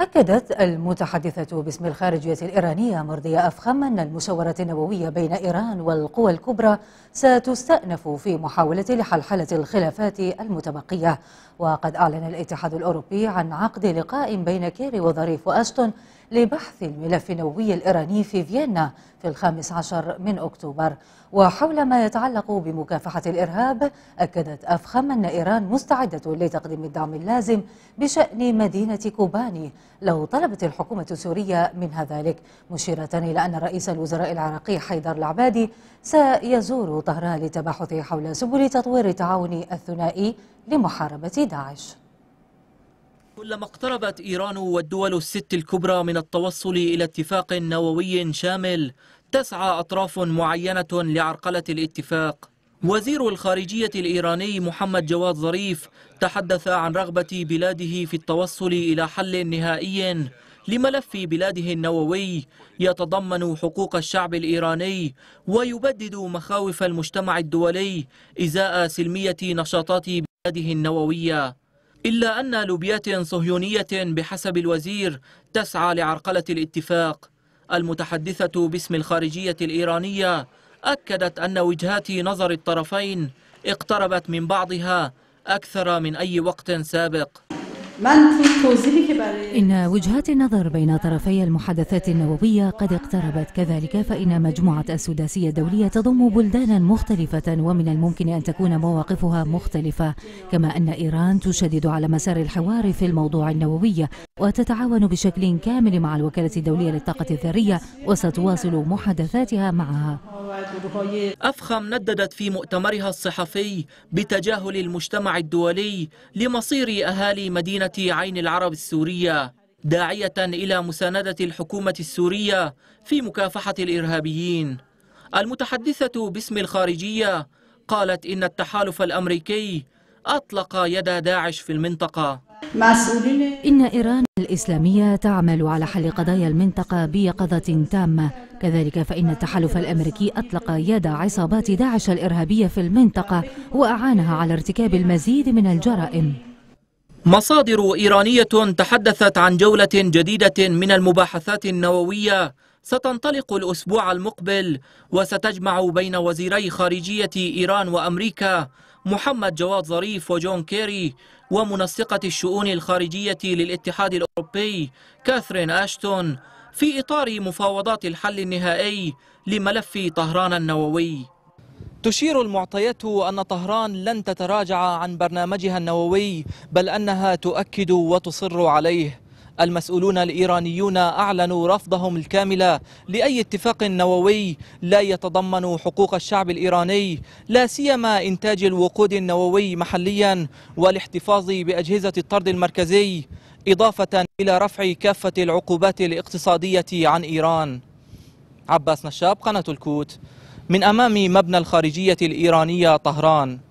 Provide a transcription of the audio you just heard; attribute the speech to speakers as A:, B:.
A: أكدت المتحدثة باسم الخارجية الإيرانية مرضية أفخم أن المشاورة النووية بين إيران والقوى الكبرى ستستأنف في محاولة لحلحلة الخلافات المتبقية وقد أعلن الاتحاد الأوروبي عن عقد لقاء بين كيري وظريف وأشتون لبحث الملف النووي الإيراني في فيينا في الخامس عشر من أكتوبر وحول ما يتعلق بمكافحة الإرهاب أكدت أفخم أن إيران مستعدة لتقديم الدعم اللازم بشأن مدينة كوباني لو طلبت الحكومة السورية منها ذلك مشيرة إلى أن رئيس الوزراء العراقي حيدر العبادي سيزور طهران للتباحث حول سبل تطوير التعاون الثنائي لمحاربة داعش
B: كلما اقتربت إيران والدول الست الكبرى من التوصل إلى اتفاق نووي شامل تسعى أطراف معينة لعرقلة الاتفاق وزير الخارجية الإيراني محمد جواد ظريف تحدث عن رغبة بلاده في التوصل إلى حل نهائي لملف بلاده النووي يتضمن حقوق الشعب الإيراني ويبدد مخاوف المجتمع الدولي إزاء سلمية نشاطات بلاده النووية إلا أن لوبيات صهيونية بحسب الوزير تسعى لعرقلة الاتفاق المتحدثة باسم الخارجية الإيرانية أكدت أن وجهات نظر الطرفين اقتربت من بعضها أكثر من أي وقت سابق
A: إن وجهات النظر بين طرفي المحادثات النووية قد اقتربت كذلك فإن مجموعة السداسية الدولية تضم بلدانا مختلفة ومن الممكن أن تكون مواقفها مختلفة كما أن إيران تشدد على مسار الحوار في الموضوع النووي وتتعاون بشكل كامل مع الوكالة الدولية للطاقة الذرية وستواصل محادثاتها معها
B: أفخم نددت في مؤتمرها الصحفي بتجاهل المجتمع الدولي لمصير أهالي مدينة عين العرب السورية داعية إلى مساندة الحكومة السورية في مكافحة الإرهابيين المتحدثة باسم الخارجية قالت إن التحالف الأمريكي أطلق يد داعش في المنطقة مسؤولين
A: إن إيران الإسلامية تعمل على حل قضايا المنطقة بيقظة تامة كذلك فإن التحالف الأمريكي أطلق يد عصابات داعش الإرهابية في المنطقة وأعانها على ارتكاب المزيد من الجرائم
B: مصادر إيرانية تحدثت عن جولة جديدة من المباحثات النووية ستنطلق الأسبوع المقبل وستجمع بين وزيري خارجية إيران وأمريكا محمد جواد ظريف وجون كيري ومنسقة الشؤون الخارجية للاتحاد الأوروبي كاثرين أشتون في إطار مفاوضات الحل النهائي لملف طهران النووي تشير المعطيات أن طهران لن تتراجع عن برنامجها النووي بل أنها تؤكد وتصر عليه المسؤولون الإيرانيون أعلنوا رفضهم الكامل لأي اتفاق نووي لا يتضمن حقوق الشعب الإيراني لا سيما إنتاج الوقود النووي محليا والاحتفاظ بأجهزة الطرد المركزي إضافة إلى رفع كافة العقوبات الاقتصادية عن إيران عباس نشاب قناة الكوت من أمام مبنى الخارجية الإيرانية طهران